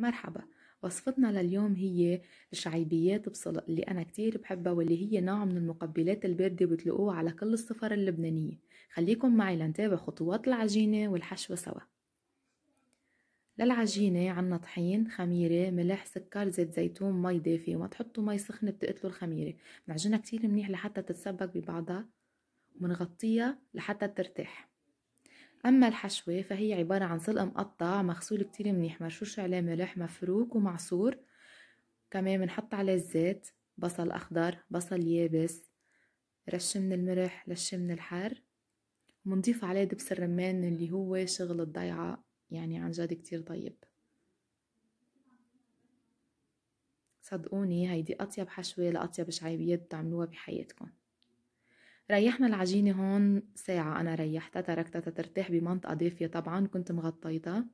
مرحبا وصفتنا لليوم هي الشعيبيات بصلق اللي أنا كتير بحبها واللي هي نوع من المقبلات الباردة بتلاقوه على كل السفر اللبنانية خليكم معي لنتابع خطوات العجينة والحشوة سوا للعجينة عنا طحين خميرة ملح سكر زيت زيتون مي دافي وما تحطوا مي سخنة بتقتلوا الخميرة بنعجنها كتير منيح لحتى تتسبك ببعضها ومنغطيها لحتى ترتاح أما الحشوة فهي عبارة عن سلق مقطع مغسول كتير منيح مرشوش عليه ملح مفروك ومعصور كمان بنحط عليه الزيت بصل أخضر بصل يابس رش من الملح رش من الحر ومنضيف عليه دبس الرمان اللي هو شغل الضيعة يعني عن جد كتير طيب صدقوني هيدي أطيب حشوة لأطيب شعيبيات بتعملوها بحياتكم ريحنا العجينة هون ساعة أنا ريحتها تركتها ترتاح بمنطقة دافية طبعا كنت مغطيتها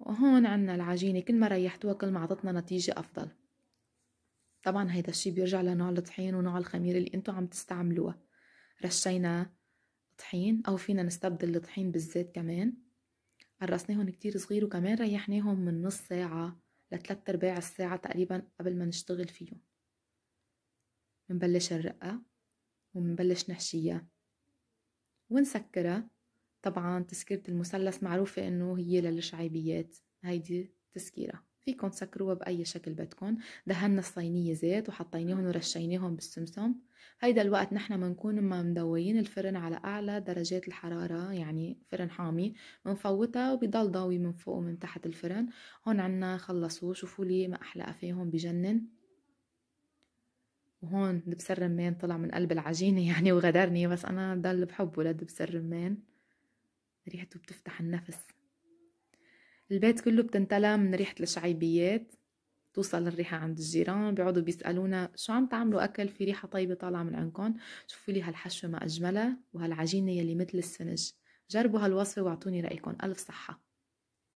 وهون عنا العجينة كل ما ريحتوها كل ما عطتنا نتيجة أفضل طبعا هيدا الشي بيرجع لنوع الطحين ونوع الخميرة اللي انتو عم تستعملوها رشينا طحين أو فينا نستبدل الطحين بالزيت كمان قرصناهم كتير صغير وكمان ريحناهم من نص ساعة لثلاث أرباع الساعة تقريبا قبل ما نشتغل فيهم منبلش نرقها ومنبلش نحشيها ونسكرها طبعا تسكيرة المثلث معروفة انه هي للشعيبيات هيدي تسكيرة فيكم تسكروها بأي شكل بدكم دهنا الصينية زيت وحطيناهم ورشيناهم بالسمسم هيدا الوقت نحن بنكون ما مدويين الفرن على أعلى درجات الحرارة يعني فرن حامي بنفوتها وبضل ضاوي من فوق ومن تحت الفرن هون عنا خلصوا شوفوا لي ما أحلى فيهم بجنن وهون دبس الرمان طلع من قلب العجينة يعني وغدرني بس أنا ضل بحبه لدبس الرمان ريحته بتفتح النفس البيت كله بتنتلى من ريحة الشعيبيات توصل الريحة عند الجيران بيقعدوا بيسألونا شو عم تعملوا أكل في ريحة طيبة طالعة من عندكم شوفوا لي هالحشوة ما أجملها وهالعجينة يلي مثل السنج جربوا هالوصفة واعطوني رأيكم ألف صحة